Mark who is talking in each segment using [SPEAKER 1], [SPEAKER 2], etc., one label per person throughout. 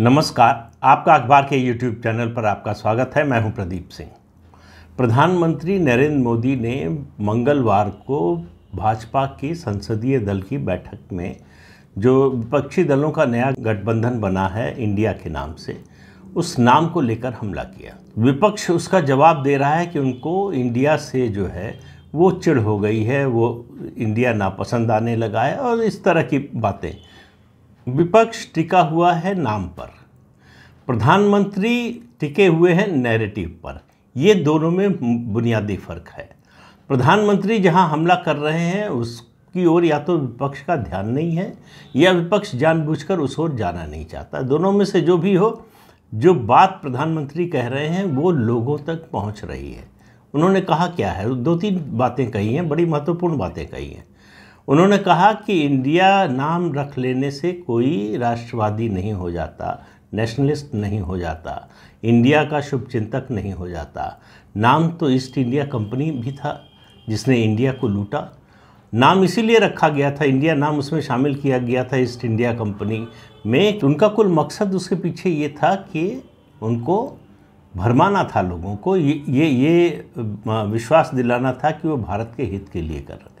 [SPEAKER 1] नमस्कार आपका अखबार के यूट्यूब चैनल पर आपका स्वागत है मैं हूं प्रदीप सिंह प्रधानमंत्री नरेंद्र मोदी ने मंगलवार को भाजपा के संसदीय दल की बैठक में जो विपक्षी दलों का नया गठबंधन बना है इंडिया के नाम से उस नाम को लेकर हमला किया विपक्ष उसका जवाब दे रहा है कि उनको इंडिया से जो है वो चिड़ हो गई है वो इंडिया नापसंद आने लगा है और इस तरह की बातें विपक्ष टिका हुआ है नाम पर प्रधानमंत्री टिके हुए हैं नैरेटिव पर ये दोनों में बुनियादी फ़र्क है प्रधानमंत्री जहां हमला कर रहे हैं उसकी ओर या तो विपक्ष का ध्यान नहीं है या विपक्ष जानबूझकर उस ओर जाना नहीं चाहता दोनों में से जो भी हो जो बात प्रधानमंत्री कह रहे हैं वो लोगों तक पहुंच रही है उन्होंने कहा क्या है दो तीन बातें कही हैं बड़ी महत्वपूर्ण बातें कही हैं उन्होंने कहा कि इंडिया नाम रख लेने से कोई राष्ट्रवादी नहीं हो जाता नेशनलिस्ट नहीं हो जाता इंडिया का शुभचिंतक नहीं हो जाता नाम तो ईस्ट इंडिया कंपनी भी था जिसने इंडिया को लूटा नाम इसीलिए रखा गया था इंडिया नाम उसमें शामिल किया गया था ईस्ट इंडिया कंपनी में उनका कुल मकसद उसके पीछे ये था कि उनको भरमाना था लोगों को ये ये ये विश्वास दिलाना था कि वो भारत के हित के लिए कर रहे थे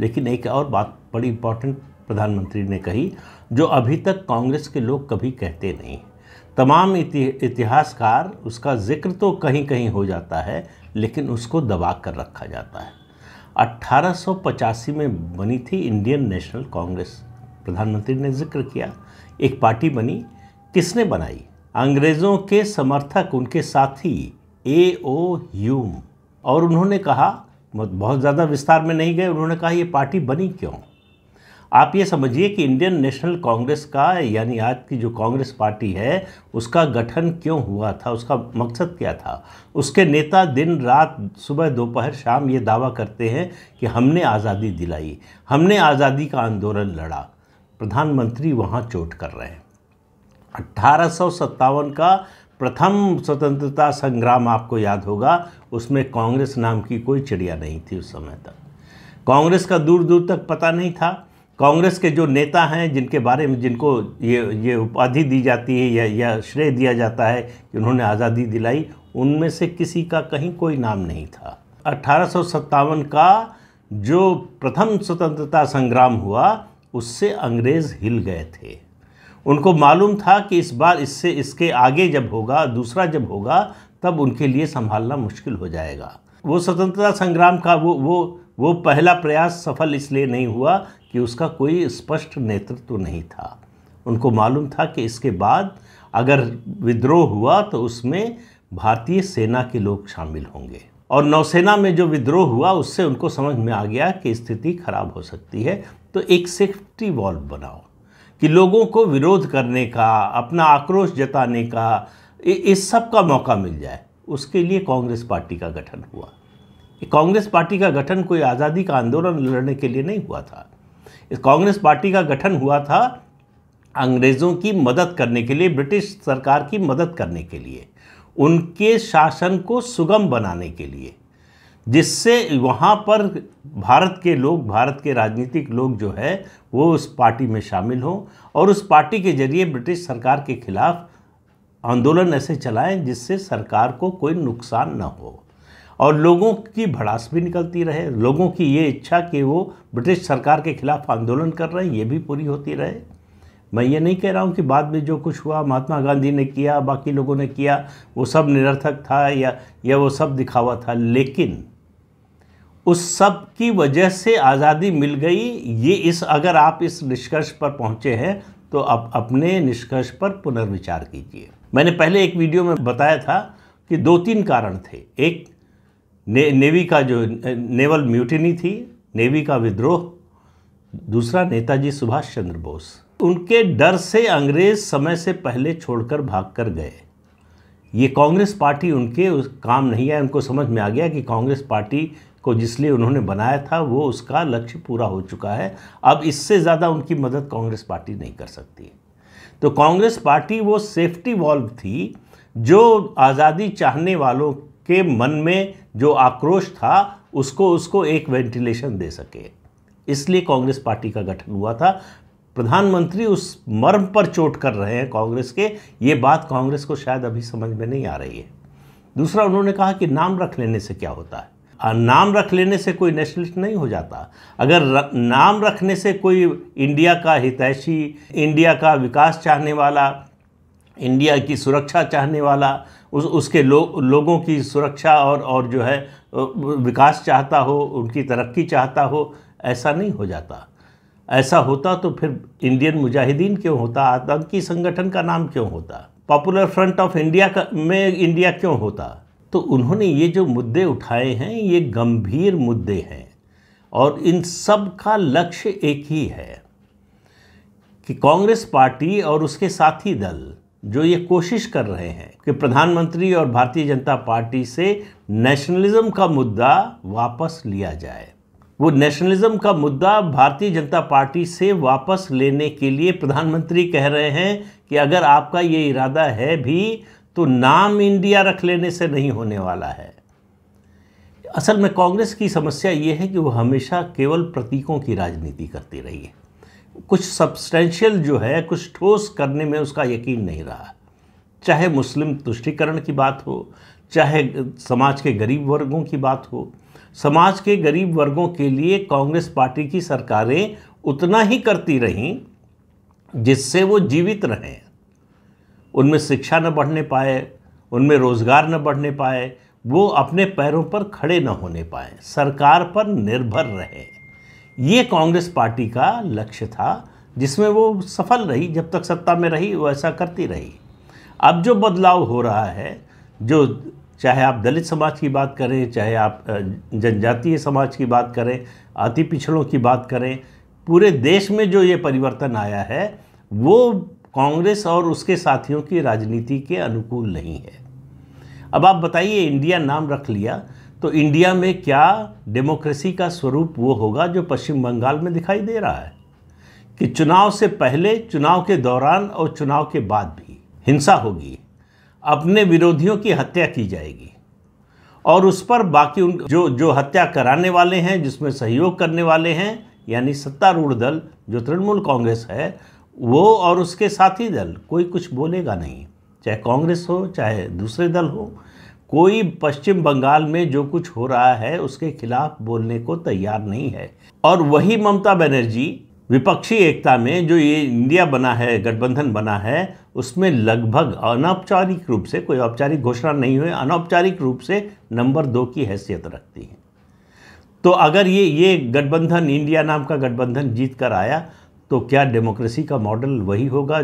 [SPEAKER 1] लेकिन एक और बात बड़ी इंपॉर्टेंट प्रधानमंत्री ने कही जो अभी तक कांग्रेस के लोग कभी कहते नहीं तमाम इति, इतिहासकार उसका जिक्र तो कहीं कहीं हो जाता है लेकिन उसको दबा कर रखा जाता है अट्ठारह में बनी थी इंडियन नेशनल कांग्रेस प्रधानमंत्री ने जिक्र किया एक पार्टी बनी किसने बनाई अंग्रेज़ों के समर्थक उनके साथी ए ओ ह्यूम और उन्होंने कहा बहुत ज़्यादा विस्तार में नहीं गए उन्होंने कहा ये पार्टी बनी क्यों आप ये समझिए कि इंडियन नेशनल कांग्रेस का यानी आज की जो कांग्रेस पार्टी है उसका गठन क्यों हुआ था उसका मकसद क्या था उसके नेता दिन रात सुबह दोपहर शाम ये दावा करते हैं कि हमने आज़ादी दिलाई हमने आज़ादी का आंदोलन लड़ा प्रधानमंत्री वहाँ चोट कर रहे हैं अट्ठारह का प्रथम स्वतंत्रता संग्राम आपको याद होगा उसमें कांग्रेस नाम की कोई चिड़िया नहीं थी उस समय तक कांग्रेस का दूर दूर तक पता नहीं था कांग्रेस के जो नेता हैं जिनके बारे में जिनको ये ये उपाधि दी जाती है या या श्रेय दिया जाता है कि उन्होंने आज़ादी दिलाई उनमें से किसी का कहीं कोई नाम नहीं था अट्ठारह का जो प्रथम स्वतंत्रता संग्राम हुआ उससे अंग्रेज़ हिल गए थे उनको मालूम था कि इस बार इससे इसके आगे जब होगा दूसरा जब होगा तब उनके लिए संभालना मुश्किल हो जाएगा वो स्वतंत्रता संग्राम का वो वो वो पहला प्रयास सफल इसलिए नहीं हुआ कि उसका कोई स्पष्ट नेतृत्व तो नहीं था उनको मालूम था कि इसके बाद अगर विद्रोह हुआ तो उसमें भारतीय सेना के लोग शामिल होंगे और नौसेना में जो विद्रोह हुआ उससे उनको समझ में आ गया कि स्थिति खराब हो सकती है तो एक सेफ्टी वॉल्व बनाओ कि लोगों को विरोध करने का अपना आक्रोश जताने का इस सब का मौका मिल जाए उसके लिए कांग्रेस पार्टी का गठन हुआ कांग्रेस पार्टी का गठन कोई आज़ादी का आंदोलन लड़ने के लिए नहीं हुआ था इस कांग्रेस पार्टी का गठन हुआ था अंग्रेज़ों की मदद करने के लिए ब्रिटिश सरकार की मदद करने के लिए उनके शासन को सुगम बनाने के लिए जिससे वहाँ पर भारत के लोग भारत के राजनीतिक लोग जो है वो उस पार्टी में शामिल हों और उस पार्टी के जरिए ब्रिटिश सरकार के खिलाफ आंदोलन ऐसे चलाएं जिससे सरकार को कोई नुकसान न हो और लोगों की भड़ास भी निकलती रहे लोगों की ये इच्छा कि वो ब्रिटिश सरकार के खिलाफ आंदोलन कर रहे हैं ये भी पूरी होती रहे मैं ये नहीं कह रहा हूँ कि बाद में जो कुछ हुआ महात्मा गांधी ने किया बाकी लोगों ने किया वो सब निरर्थक था या या वो सब दिखावा था लेकिन उस सब की वजह से आज़ादी मिल गई ये इस अगर आप इस निष्कर्ष पर पहुँचे हैं तो आप अपने निष्कर्ष पर पुनर्विचार कीजिए मैंने पहले एक वीडियो में बताया था कि दो तीन कारण थे एक ने, नेवी का जो नेवल म्यूटिनी थी नेवी का विद्रोह दूसरा नेताजी सुभाष चंद्र बोस उनके डर से अंग्रेज समय से पहले छोड़कर भाग कर गए ये कांग्रेस पार्टी उनके उस काम नहीं आया उनको समझ में आ गया कि कांग्रेस पार्टी को जिसलिए उन्होंने बनाया था वो उसका लक्ष्य पूरा हो चुका है अब इससे ज़्यादा उनकी मदद कांग्रेस पार्टी नहीं कर सकती है तो कांग्रेस पार्टी वो सेफ्टी वॉल्व थी जो आज़ादी चाहने वालों के मन में जो आक्रोश था उसको उसको एक वेंटिलेशन दे सके इसलिए कांग्रेस पार्टी का गठन हुआ था प्रधानमंत्री उस मर्म पर चोट कर रहे हैं कांग्रेस के ये बात कांग्रेस को शायद अभी समझ में नहीं आ रही है दूसरा उन्होंने कहा कि नाम रख लेने से क्या होता है नाम रख लेने से कोई नेशनलिस्ट नहीं हो जाता अगर र, नाम रखने से कोई इंडिया का हितैषी इंडिया का विकास चाहने वाला इंडिया की सुरक्षा चाहने वाला उस उसके लो, लोगों की सुरक्षा और और जो है विकास चाहता हो उनकी तरक्की चाहता हो ऐसा नहीं हो जाता ऐसा होता तो फिर इंडियन मुजाहिदीन क्यों होता आतंकी संगठन का नाम क्यों होता पॉपुलर फ्रंट ऑफ इंडिया का में इंडिया क्यों होता तो उन्होंने ये जो मुद्दे उठाए हैं ये गंभीर मुद्दे हैं और इन सब का लक्ष्य एक ही है कि कांग्रेस पार्टी और उसके साथी दल जो ये कोशिश कर रहे हैं कि प्रधानमंत्री और भारतीय जनता पार्टी से नेशनलिज्म का मुद्दा वापस लिया जाए वो नेशनलिज्म का मुद्दा भारतीय जनता पार्टी से वापस लेने के लिए प्रधानमंत्री कह रहे हैं कि अगर आपका ये इरादा है भी तो नाम इंडिया रख लेने से नहीं होने वाला है असल में कांग्रेस की समस्या ये है कि वो हमेशा केवल प्रतीकों की राजनीति करती रही है कुछ सब्सटेंशियल जो है कुछ ठोस करने में उसका यकीन नहीं रहा चाहे मुस्लिम तुष्टिकरण की बात हो चाहे समाज के गरीब वर्गों की बात हो समाज के गरीब वर्गों के लिए कांग्रेस पार्टी की सरकारें उतना ही करती रहीं जिससे वो जीवित रहें उनमें शिक्षा न बढ़ने पाए उनमें रोज़गार न बढ़ने पाए वो अपने पैरों पर खड़े न होने पाए सरकार पर निर्भर रहे ये कांग्रेस पार्टी का लक्ष्य था जिसमें वो सफल रही जब तक सत्ता में रही वो ऐसा करती रही अब जो बदलाव हो रहा है जो चाहे आप दलित समाज की बात करें चाहे आप जनजातीय समाज की बात करें अति पिछड़ों की बात करें पूरे देश में जो ये परिवर्तन आया है वो कांग्रेस और उसके साथियों की राजनीति के अनुकूल नहीं है अब आप बताइए इंडिया नाम रख लिया तो इंडिया में क्या डेमोक्रेसी का स्वरूप वो होगा जो पश्चिम बंगाल में दिखाई दे रहा है कि चुनाव से पहले चुनाव के दौरान और चुनाव के बाद भी हिंसा होगी अपने विरोधियों की हत्या की जाएगी और उस पर बाकी उन जो जो हत्या कराने वाले हैं जिसमें सहयोग करने वाले हैं यानी सत्तारूढ़ दल जो तृणमूल कांग्रेस है वो और उसके साथी दल कोई कुछ बोलेगा नहीं चाहे कांग्रेस हो चाहे दूसरे दल हो कोई पश्चिम बंगाल में जो कुछ हो रहा है उसके खिलाफ बोलने को तैयार नहीं है और वही ममता बनर्जी विपक्षी एकता में जो ये इंडिया बना है गठबंधन बना है उसमें लगभग अनौपचारिक रूप से कोई औपचारिक घोषणा नहीं हुई अनौपचारिक रूप से नंबर दो की हैसियत रखती है तो अगर ये ये गठबंधन इंडिया नाम का गठबंधन जीत कर आया तो क्या डेमोक्रेसी का मॉडल वही होगा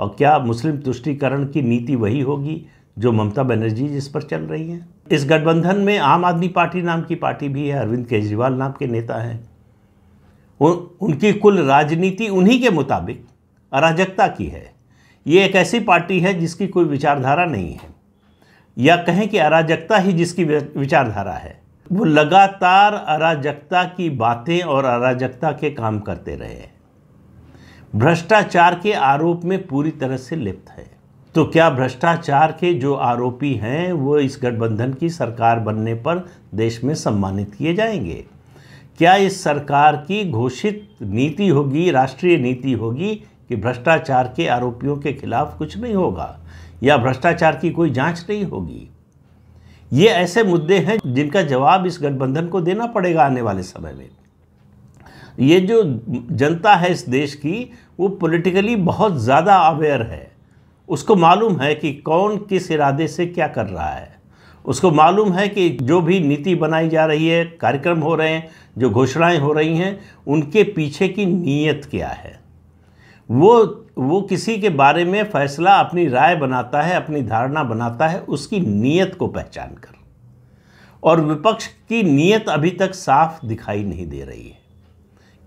[SPEAKER 1] और क्या मुस्लिम तुष्टिकरण की नीति वही होगी जो ममता बनर्जी जिस पर चल रही हैं इस गठबंधन में आम आदमी पार्टी नाम की पार्टी भी है अरविंद केजरीवाल नाम के नेता हैं उनकी कुल राजनीति उन्हीं के मुताबिक अराजकता की है ये एक ऐसी पार्टी है जिसकी कोई विचारधारा नहीं है या कहें कि अराजकता ही जिसकी विचारधारा है वो लगातार अराजकता की बातें और अराजकता के काम करते रहे हैं भ्रष्टाचार के आरोप में पूरी तरह से लिप्त है तो क्या भ्रष्टाचार के जो आरोपी हैं वो इस गठबंधन की सरकार बनने पर देश में सम्मानित किए जाएंगे क्या इस सरकार की घोषित नीति होगी राष्ट्रीय नीति होगी कि भ्रष्टाचार के आरोपियों के खिलाफ कुछ नहीं होगा या भ्रष्टाचार की कोई जांच नहीं होगी ये ऐसे मुद्दे हैं जिनका जवाब इस गठबंधन को देना पड़ेगा आने वाले समय में ये जो जनता है इस देश की वो पॉलिटिकली बहुत ज़्यादा अवेयर है उसको मालूम है कि कौन किस इरादे से क्या कर रहा है उसको मालूम है कि जो भी नीति बनाई जा रही है कार्यक्रम हो रहे हैं जो घोषणाएं हो रही हैं उनके पीछे की नीयत क्या है वो वो किसी के बारे में फैसला अपनी राय बनाता है अपनी धारणा बनाता है उसकी नीयत को पहचान कर और विपक्ष की नीयत अभी तक साफ दिखाई नहीं दे रही है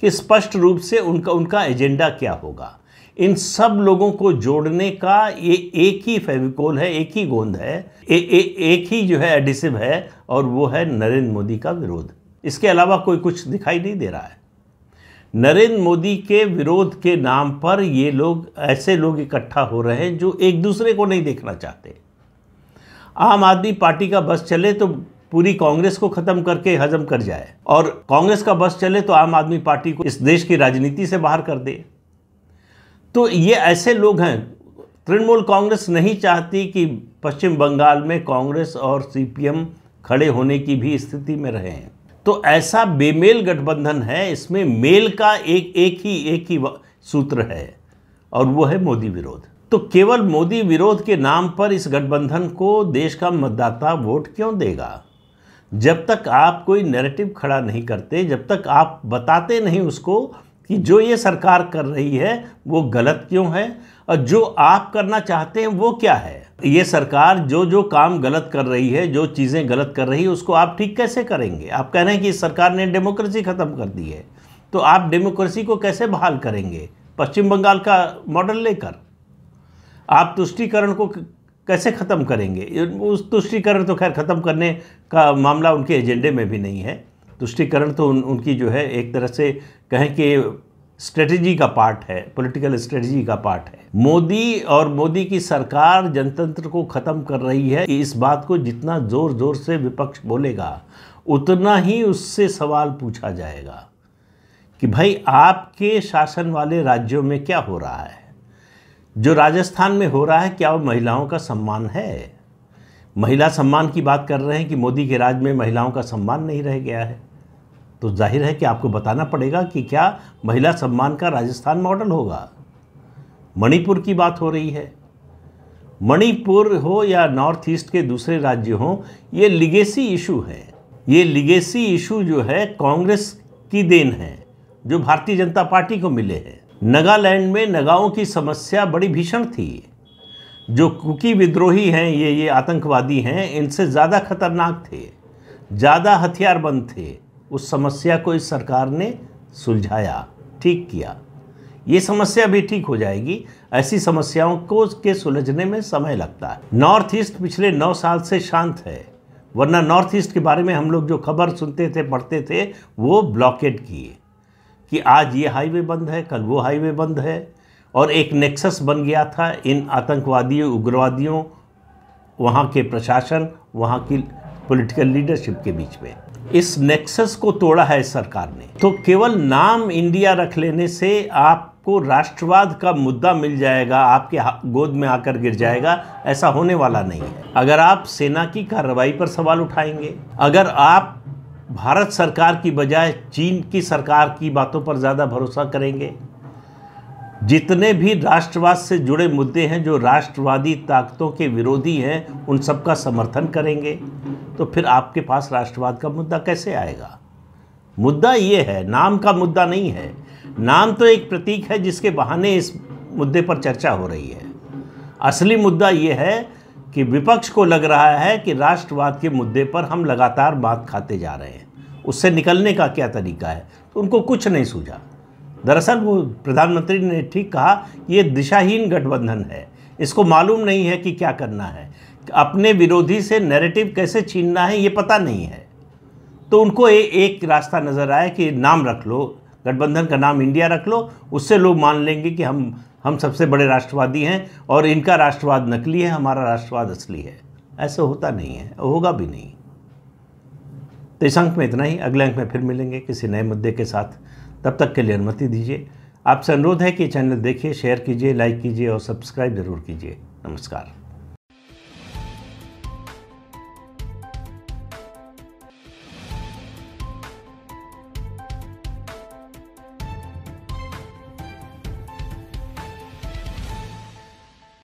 [SPEAKER 1] कि स्पष्ट रूप से उनका उनका एजेंडा क्या होगा इन सब लोगों को जोड़ने का ये एक ही फेविकोल है एक ही गोंद है ए, ए, एक ही जो है एडिसिव है और वो है नरेंद्र मोदी का विरोध इसके अलावा कोई कुछ दिखाई नहीं दे रहा है नरेंद्र मोदी के विरोध के नाम पर ये लोग ऐसे लोग इकट्ठा हो रहे हैं जो एक दूसरे को नहीं देखना चाहते आम आदमी पार्टी का बस चले तो पूरी कांग्रेस को खत्म करके हजम कर जाए और कांग्रेस का बस चले तो आम आदमी पार्टी को इस देश की राजनीति से बाहर कर दे तो ये ऐसे लोग हैं तृणमूल कांग्रेस नहीं चाहती कि पश्चिम बंगाल में कांग्रेस और सीपीएम खड़े होने की भी स्थिति में रहे हैं तो ऐसा बेमेल गठबंधन है इसमें मेल का एक एक ही एक ही सूत्र है और वो है मोदी विरोध तो केवल मोदी विरोध के नाम पर इस गठबंधन को देश का मतदाता वोट क्यों देगा जब तक आप कोई नैरेटिव खड़ा नहीं करते जब तक आप बताते नहीं उसको कि जो ये सरकार कर रही है वो गलत क्यों है और जो आप करना चाहते हैं वो क्या है ये सरकार जो जो काम गलत कर रही है जो चीज़ें गलत कर रही है उसको आप ठीक कैसे करेंगे आप कह रहे हैं कि इस सरकार ने डेमोक्रेसी ख़त्म कर दी है तो आप डेमोक्रेसी को कैसे बहाल करेंगे पश्चिम बंगाल का मॉडल लेकर आप तुष्टिकरण को कैसे ख़त्म करेंगे उस तुष्टिकरण तो खैर ख़त्म करने का मामला उनके एजेंडे में भी नहीं है तुष्टिकरण तो उन, उनकी जो है एक तरह से कहें कि स्ट्रेटजी का पार्ट है पॉलिटिकल स्ट्रेटजी का पार्ट है मोदी और मोदी की सरकार जनतंत्र को ख़त्म कर रही है इस बात को जितना ज़ोर ज़ोर से विपक्ष बोलेगा उतना ही उससे सवाल पूछा जाएगा कि भाई आपके शासन वाले राज्यों में क्या हो रहा है जो राजस्थान में हो रहा है क्या वो महिलाओं का सम्मान है महिला सम्मान की बात कर रहे हैं कि मोदी के राज में महिलाओं का सम्मान नहीं रह गया है तो जाहिर है कि आपको बताना पड़ेगा कि क्या महिला सम्मान का राजस्थान मॉडल होगा मणिपुर की बात हो रही है मणिपुर हो या नॉर्थ ईस्ट के दूसरे राज्य हों ये लिगेसी इशू है ये लिगेसी इशू जो है कांग्रेस की देन है जो भारतीय जनता पार्टी को मिले हैं नगालैंड में नगाओं की समस्या बड़ी भीषण थी जो कुकी विद्रोही हैं ये ये आतंकवादी हैं इनसे ज़्यादा खतरनाक थे ज़्यादा हथियारबंद थे उस समस्या को इस सरकार ने सुलझाया ठीक किया ये समस्या भी ठीक हो जाएगी ऐसी समस्याओं को के सुलझने में समय लगता है नॉर्थ ईस्ट पिछले नौ साल से शांत है वरना नॉर्थ ईस्ट के बारे में हम लोग जो खबर सुनते थे पढ़ते थे वो ब्लॉकेट किए कि आज ये हाईवे बंद है कल वो हाईवे बंद है और एक नेक्सस बन गया था इन आतंकवादियों उग्रवादियों वहाँ के प्रशासन वहाँ की पॉलिटिकल लीडरशिप के बीच में इस नेक्सस को तोड़ा है सरकार ने तो केवल नाम इंडिया रख लेने से आपको राष्ट्रवाद का मुद्दा मिल जाएगा आपके गोद में आकर गिर जाएगा ऐसा होने वाला नहीं है अगर आप सेना की कार्रवाई पर सवाल उठाएंगे अगर आप भारत सरकार की बजाय चीन की सरकार की बातों पर ज़्यादा भरोसा करेंगे जितने भी राष्ट्रवाद से जुड़े मुद्दे हैं जो राष्ट्रवादी ताकतों के विरोधी हैं उन सब का समर्थन करेंगे तो फिर आपके पास राष्ट्रवाद का मुद्दा कैसे आएगा मुद्दा ये है नाम का मुद्दा नहीं है नाम तो एक प्रतीक है जिसके बहाने इस मुद्दे पर चर्चा हो रही है असली मुद्दा ये है कि विपक्ष को लग रहा है कि राष्ट्रवाद के मुद्दे पर हम लगातार बात खाते जा रहे हैं उससे निकलने का क्या तरीका है तो उनको कुछ नहीं सूझा दरअसल वो प्रधानमंत्री ने ठीक कहा ये दिशाहीन गठबंधन है इसको मालूम नहीं है कि क्या करना है अपने विरोधी से नैरेटिव कैसे छीनना है ये पता नहीं है तो उनको ए, एक रास्ता नज़र आया कि नाम रख लो गठबंधन का नाम इंडिया रख लो उससे लोग मान लेंगे कि हम हम सबसे बड़े राष्ट्रवादी हैं और इनका राष्ट्रवाद नकली है हमारा राष्ट्रवाद असली है ऐसा होता नहीं है होगा भी नहीं तो इस अंक में इतना ही अगले अंक में फिर मिलेंगे किसी नए मुद्दे के साथ तब तक के लिए अनुमति दीजिए आपसे अनुरोध है कि चैनल देखिए शेयर कीजिए लाइक कीजिए और सब्सक्राइब ज़रूर कीजिए नमस्कार